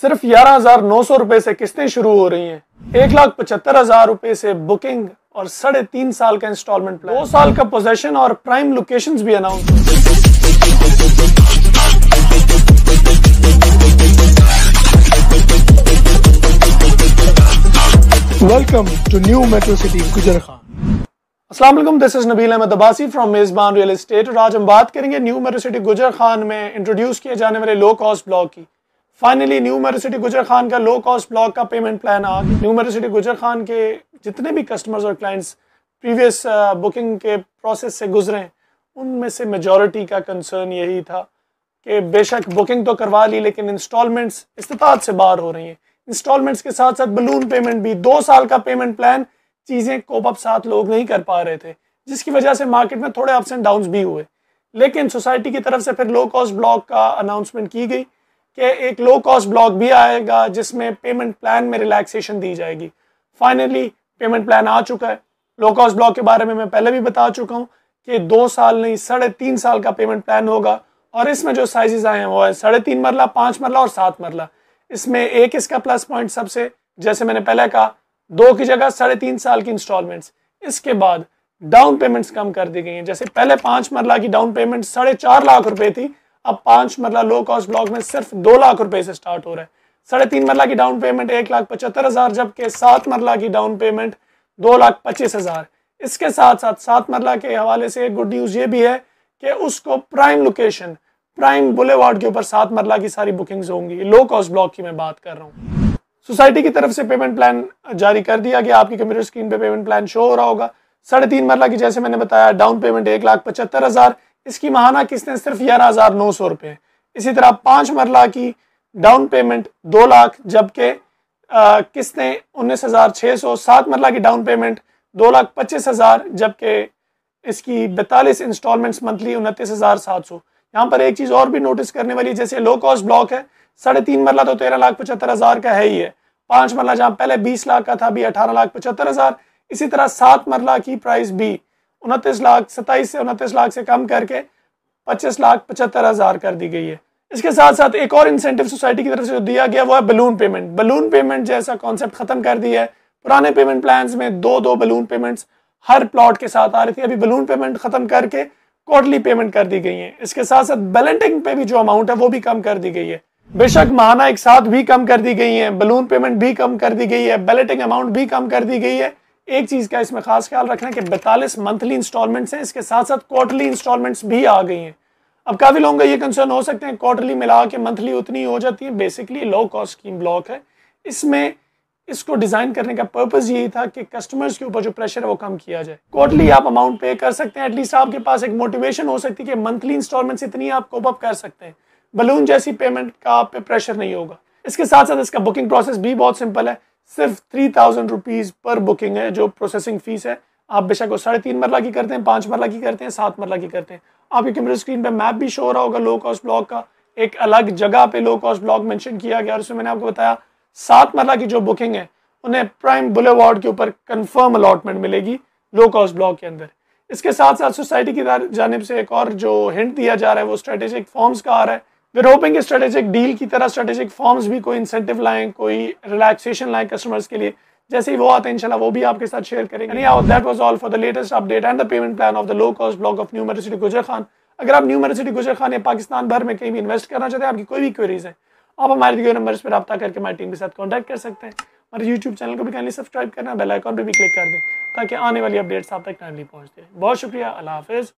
सिर्फ ग्यारह हजार नौ सौ रुपए से किस्तें शुरू हो रही हैं एक लाख पचहत्तर हजार रुपए से बुकिंग और साढ़े तीन साल का इंस्टॉलमेंट प्लान दो साल का पोजेशन और प्राइम लोकेशंस भी announce welcome to new metro city Gujar Khan असलम this is Nabeel Ahmed Abbasi from Mezban real estate और आज हम बात करेंगे new metro city Gujar Khan में इंट्रोड्यूस किए जाने वाले लो कॉस्ट ब्लॉक की finally new university Gujar Khan का लो कॉस्ट ब्लॉक का पेमेंट प्लान आ न्यू यूनिवर्सिटी गुजर खान के जितने भी कस्टमर्स और क्लाइंट्स प्रीवियस बुकिंग के प्रोसेस से गुजरे उनमें से मेजॉरिटी का कंसर्न यही था कि बेशक बुकिंग तो करवा ली लेकिन इंस्टॉलमेंट्स इस्तात से बाहर हो रही हैं इंस्टॉलमेंट्स के साथ साथ बलून पेमेंट भी दो साल का पेमेंट प्लान चीज़ें कोप अप साथ लोग नहीं कर पा रहे थे जिसकी वजह से मार्केट में थोड़े अप्स एंड डाउन भी हुए लेकिन सोसाइटी की तरफ से फिर लो कॉस्ट ब्लॉक का अनाउंसमेंट की गई कि एक लो कॉस्ट ब्लॉक भी आएगा जिसमें पेमेंट प्लान में रिलैक्सेशन दी जाएगी फाइनली पेमेंट प्लान आ चुका है लो कॉस्ट ब्लॉक के बारे में मैं पहले भी बता चुका हूँ कि दो साल नहीं साढ़े तीन साल का पेमेंट प्लान होगा और इसमें जो साइजेज आए हैं वो है साढ़े तीन मरला पाँच मरला और सात मरला इसमें एक इसका प्लस पॉइंट सबसे जैसे मैंने पहले कहा दो की जगह साढ़े तीन साल की इंस्टॉलमेंट्स इसके बाद डाउन पेमेंट्स कम कर दी गई हैं जैसे पहले पाँच मरला की डाउन पेमेंट साढ़े चार लाख रुपए थी अब पांच मरला लो कॉस्ट ब्लॉक में सिर्फ दो लाख रुपए से स्टार्ट हो रहा है साढ़े तीन मरला की डाउन पेमेंट एक लाख पचहत्तर हजार जबकि सात मरला की डाउन पेमेंट दो लाख पच्चीस हजार इसके साथ साथ सात मरला के हवाले से एक गुड न्यूज ये भी है कि उसको प्राइम लोकेशन प्राइम बुले के ऊपर सात मरला की सारी बुकिंग होंगी लो कॉस्ट ब्लॉक की मैं बात कर रहा हूँ सोसाइटी की तरफ से पेमेंट प्लान जारी कर दिया गया आपकी कंप्यूटर स्क्रीन पे पेमेंट प्लान शो हो रहा होगा साढ़े तीन मरला की जैसे मैंने बताया डाउन पेमेंट एक लाख पचहत्तर हज़ार इसकी महाना किस्तें सिर्फ ग्यारह हज़ार नौ सौ रुपये इसी तरह पांच मरला की डाउन पेमेंट दो लाख जबकि किस्तें उन्नीस हज़ार छः सौ सात मरला की डाउन पेमेंट दो लाख पच्चीस हज़ार जबकि इसकी बैतालीस इंस्टॉलमेंट्स मंथली उनतीस हज़ार सात सौ यहाँ पर एक चीज़ और भी नोटिस करने वाली है जैसे लो कॉस्ट ब्लॉक है साढ़े तीन मरला तो तेरह लाख पचहत्तर हज़ार का है ही है पांच मरला जहाँ पहले बीस लाख का था अभी अठारह लाख पचहत्तर हज़ार इसी तरह सात मरला की प्राइस भी उनतीस लाख सत्ताईस से उनतीस लाख से कम करके पच्चीस लाख पचहत्तर हज़ार कर दी गई है इसके साथ साथ एक और इंसेंटिव सोसाइटी की तरफ से जो दिया गया वो है बलून पेमेंट बलून पेमेंट जैसा कॉन्सेप्ट खत्म कर दिया है पुराने पेमेंट प्लान में दो दो बलून पेमेंट्स हर प्लॉट के साथ आ रही थी अभी बलून पेमेंट खत्म करके क्वार्टरली पेमेंट कर दी गई है इसके साथ साथ बैलेंटिंग पे भी जो अमाउंट है वो भी कम कर दी गई है बेशक महाना एक साथ भी कम कर दी गई है बलून पेमेंट भी कम कर दी गई है बैलेटिंग अमाउंट भी कम कर दी गई है एक चीज़ का इसमें खास ख्याल रखना है कि बैतालीस मंथली इंस्टॉलमेंट्स हैं इसके साथ साथ क्वार्टरली इंस्टॉलमेंट्स भी आ गई हैं अब काफ़ी लोगों का ये कंसर्न हो सकते हैं क्वार्टरली मिला के मंथली उतनी हो जाती है basically low cost scheme block है इसमें इसको डिज़ाइन करने का पर्पज़ यही था कि कस्टमर्स के ऊपर जो प्रेशर है वो कम किया जाए क्वार्टरली आप अमाउंट पे कर सकते हैं एटलीस्ट आपके पास एक मोटिवेशन हो सकती है कि मंथली इंस्टॉलमेंट्स इतनी आप कोप अप कर सकते हैं बलून जैसी पेमेंट का आप पे प्रेशर नहीं होगा इसके साथ साथ इसका बुकिंग प्रोसेस भी बहुत सिंपल है सिर्फ थ्री थाउजेंड रुपीज़ पर बुकिंग है जो प्रोसेसिंग फ़ीस है आप बेशक वो साढ़े तीन मरला की करते हैं पाँच मरला की करते हैं सात मरला की करते हैं आपके कंप्यूटर स्क्रीन पर मैप भी शो हो रहा होगा लो कॉस्ट ब्लॉक का एक अलग जगह पे लो कॉस्ट ब्लॉक मेंशन किया गया और उसमें मैंने आपको बताया सात मरला की जो बुकिंग है उन्हें प्राइम बुले के ऊपर कन्फर्म अलॉटमेंट मिलेगी लो कॉस्ट ब्लॉक के अंदर इसके साथ साथ सोसाइटी की जानब से एक और जो हिंट दिया जा रहा है वो स्ट्रेटेजिक फॉर्म्स का आ रहा है we're hoping स्ट्रेटेजिक डील की तरह स्ट्रेटेजिक फॉर्म्स भी कोई इंसेंटिव लाएं कोई रिलैक्सेशन लाएं कस्टमर्स के लिए जैसे ही वो आते हैं इंशाल्लाह वो भी आपके साथ शेयर करेंगे anyhow that was all for the latest update and the payment of of the low cost block of गुजर खान अगर आप न्यू यूनिवर्सिटी गुजर खान या पाकिस्तान भर में कहीं भी इन्वेस्ट करना चाहते हैं आपकी कोई भी क्वेरीज है आप हमारे दिए नंबर पर रब्ता करके हमारी टीम के साथ कॉन्टैक्ट कर सकते हैं हमारे यूट्यूब चैनल को भी काइंडली सब्सक्राइब करना बेल आइकॉन पर भी क्लिक कर दें ताकि आने वाली अपडेट्स आप तक टाइमली पहुँच दें बहुत शुक्रिया अल्लाह हाफिज़